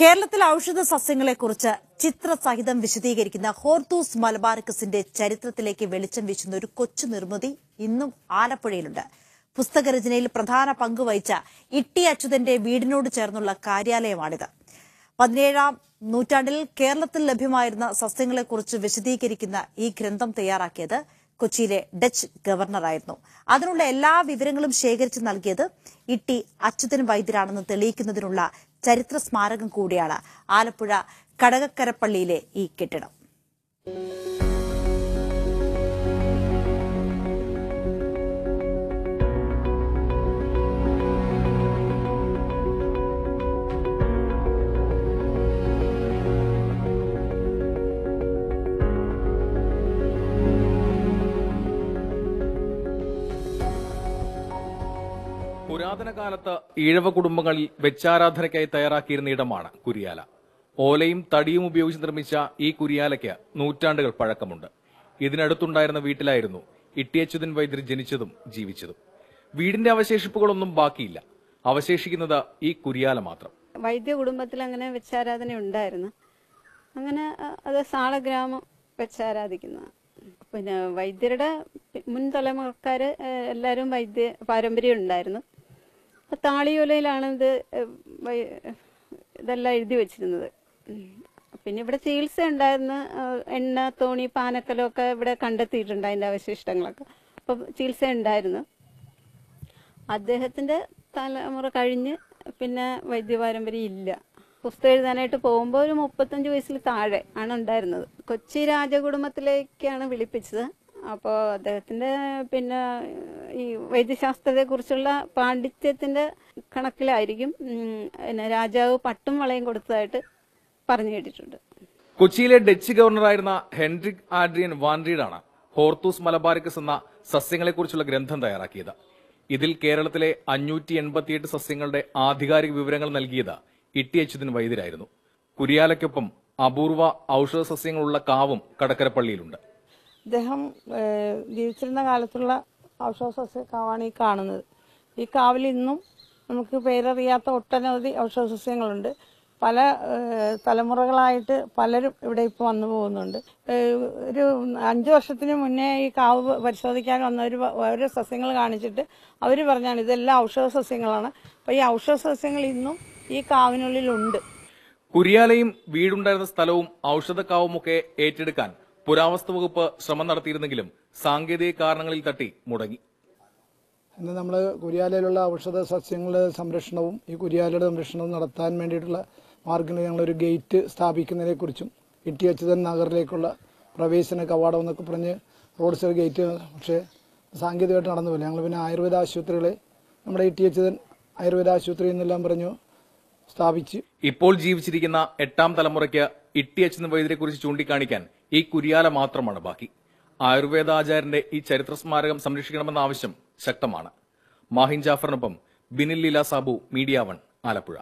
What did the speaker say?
കേരളത്തിൽ ഔഷധ സസ്യങ്ങളെക്കുറിച്ച് ചിത്രസഹിതം വിശദീകരിക്കുന്ന ഹോർത്തൂസ് മലബാർക്കസിന്റെ ചരിത്രത്തിലേക്ക് വെളിച്ചം വീശുന്ന ഒരു കൊച്ചു നിർമ്മിതി ഇന്നും ആലപ്പുഴയിലുണ്ട് പുസ്തകരചനയിൽ പ്രധാന പങ്കുവഹിച്ച ഇട്ടി അച്യുതന്റെ വീടിനോട് ചേർന്നുള്ള കാര്യാലയമാണിത് പതിനേഴാം നൂറ്റാണ്ടിൽ കേരളത്തിൽ ലഭ്യമായിരുന്ന സസ്യങ്ങളെക്കുറിച്ച് വിശദീകരിക്കുന്ന ഈ ഗ്രന്ഥം തയ്യാറാക്കിയത് കൊച്ചിയിലെ ഡച്ച് ഗവർണറായിരുന്നു അതിനുള്ള എല്ലാ വിവരങ്ങളും ശേഖരിച്ച് നൽകിയത് ഇട്ടി അച്യുതൻ വൈദ്യരാണെന്ന് തെളിയിക്കുന്നതിനുള്ള ചരിത്ര സ്മാരകം കൂടിയാണ് ആലപ്പുഴ കടകക്കരപ്പള്ളിയിലെ ഈ കെട്ടിടം പുരാതന കാലത്ത് ഈഴവ കുടുംബങ്ങളിൽ വെച്ചാരാധനയ്ക്കായി തയ്യാറാക്കിയിരുന്ന ഇടമാണ് കുരിയാല ഓലയും തടിയും ഉപയോഗിച്ച് നിർമ്മിച്ച ഈ കുരിയാലയ്ക്ക് നൂറ്റാണ്ടുകൾ പഴക്കമുണ്ട് ഇതിനടുത്തുണ്ടായിരുന്ന വീട്ടിലായിരുന്നു ഇട്ടിയച്ചുതൻ വൈദ്യർ ജനിച്ചതും ജീവിച്ചതും വീടിന്റെ അവശേഷിപ്പുകളൊന്നും ബാക്കിയില്ല അവശേഷിക്കുന്നത് ഈ കുരിയാല മാത്രം വൈദ്യ കുടുംബത്തിൽ അങ്ങനെ വെച്ചാരാധന ഉണ്ടായിരുന്നു അങ്ങനെ അത് സാളഗ്രാമം വെച്ചാരാധിക്കുന്ന പിന്നെ വൈദ്യരുടെ മുൻ എല്ലാവരും വൈദ്യ പാരമ്പര്യം ഉണ്ടായിരുന്നു താളിയോലയിലാണ് ഇത് ഇതെല്ലാം എഴുതി വെച്ചിരുന്നത് പിന്നെ ഇവിടെ ചികിത്സ ഉണ്ടായിരുന്ന എണ്ണ തോണി പാനക്കലൊക്കെ ഇവിടെ കണ്ടെത്തിയിട്ടുണ്ട് അതിൻ്റെ അവശിഷ്ടങ്ങളൊക്കെ അപ്പം ചികിത്സ ഉണ്ടായിരുന്നു അദ്ദേഹത്തിൻ്റെ തലമുറ കഴിഞ്ഞ് പിന്നെ വൈദ്യപാരമ്പര്യം ഇല്ല പുസ്തകം എഴുതാനായിട്ട് പോകുമ്പോൾ ഒരു മുപ്പത്തഞ്ച് വയസ്സിൽ താഴെ ആണ് ഉണ്ടായിരുന്നത് കൊച്ചി രാജകുടുംബത്തിലേക്കാണ് വിളിപ്പിച്ചത് അപ്പോൾ അദ്ദേഹത്തിൻ്റെ പിന്നെ ഈ വൈദ്യശാസ്ത്രത്തെക്കുറിച്ചുള്ള പാണ്ഡിത്യത്തിൻ്റെ കണക്കിലായിരിക്കും പിന്നെ രാജാവ് പട്ടും വളയും കൊടുത്തതായിട്ട് പറഞ്ഞു കേട്ടിട്ടുണ്ട് കൊച്ചിയിലെ ഡച്ച് ഗവർണറായിരുന്ന ഹെൻറിക് ആഡ്രിയൻ വാൻഡ്രീഡാണ് ഹോർത്തൂസ് മലബാരിക്കസ് എന്ന സസ്യങ്ങളെക്കുറിച്ചുള്ള ഗ്രന്ഥം തയ്യാറാക്കിയത് ഇതിൽ കേരളത്തിലെ അഞ്ഞൂറ്റി എൺപത്തിയെട്ട് സസ്യങ്ങളുടെ ആധികാരിക വിവരങ്ങൾ നൽകിയത് ഇട്ടി അച്യുതൻ വൈദ്യരായിരുന്നു കുരിയാലയ്ക്കൊപ്പം അപൂർവ ഔഷധ സസ്യങ്ങളുള്ള കാവും കടക്കരപ്പള്ളിയിലുണ്ട് അദ്ദേഹം ജീവിച്ചിരുന്ന കാലത്തുള്ള ഔഷധ സസ്യക്കാവാണ് ഈ കാണുന്നത് ഈ കാവിൽ ഇന്നും നമുക്ക് പേരറിയാത്ത ഒട്ടനവധി ഔഷധ സസ്യങ്ങളുണ്ട് പല തലമുറകളായിട്ട് പലരും ഇവിടെ ഇപ്പോൾ വന്നു പോകുന്നുണ്ട് ഒരു അഞ്ച് വർഷത്തിന് മുന്നേ ഈ കാവ് പരിശോധിക്കാൻ വന്നവർ ഓരോ സസ്യങ്ങൾ കാണിച്ചിട്ട് അവർ പറഞ്ഞാണ് ഇതെല്ലാം ഔഷധ സസ്യങ്ങളാണ് അപ്പോൾ ഈ ഔഷധ സസ്യങ്ങൾ ഇന്നും ഈ കാവിനുള്ളിലുണ്ട് കുരിയാലയും വീടുണ്ടായിരുന്ന സ്ഥലവും ഔഷധക്കാവുമൊക്കെ ഏറ്റെടുക്കാൻ പുരാവസ്തു വകുപ്പ് ശ്രമം നടത്തിയിരുന്നെങ്കിലും സാങ്കേതിക കാരണങ്ങളിൽ തട്ടി മുടങ്ങി ഇന്ന് നമ്മൾ കുരിയാലയിലുള്ള ഔഷധ സസ്യങ്ങളുടെ സംരക്ഷണവും ഈ കുരിയാലയുടെ സംരക്ഷണവും നടത്താൻ വേണ്ടിയിട്ടുള്ള മാർഗങ്ങൾ ഞങ്ങളൊരു ഗേറ്റ് കുറിച്ചും ഇട്ടി അച്യുതൻ നഗറിലേക്കുള്ള പ്രവേശന കവാടം എന്നൊക്കെ പറഞ്ഞ് റോഡ് സൈഡ് ഗേറ്റ് പക്ഷേ സാങ്കേതികമായിട്ട് നടന്നുപോയില്ല ഞങ്ങൾ പിന്നെ ആയുർവേദ ആശുപത്രികളെ നമ്മുടെ ഇട്ടി അച്യുതൻ ആയുർവേദ ആശുപത്രി എന്നെല്ലാം പറഞ്ഞു സ്ഥാപിച്ച് ഇപ്പോൾ ജീവിച്ചിരിക്കുന്ന എട്ടാം തലമുറയ്ക്ക് ഇട്ടി അച്ഛൻ കുറിച്ച് ചൂണ്ടിക്കാണിക്കാൻ ഈ കുരിയാല മാത്രമാണ് ബാക്കി ആയുർവേദാചാര്യന്റെ ഈ ചരിത്ര സ്മാരകം സംരക്ഷിക്കണമെന്ന ആവശ്യം ശക്തമാണ് മാഹിൻ ജാഫറിനൊപ്പം ബിനിൽ ലീല സാബു മീഡിയ വൺ ആലപ്പുഴ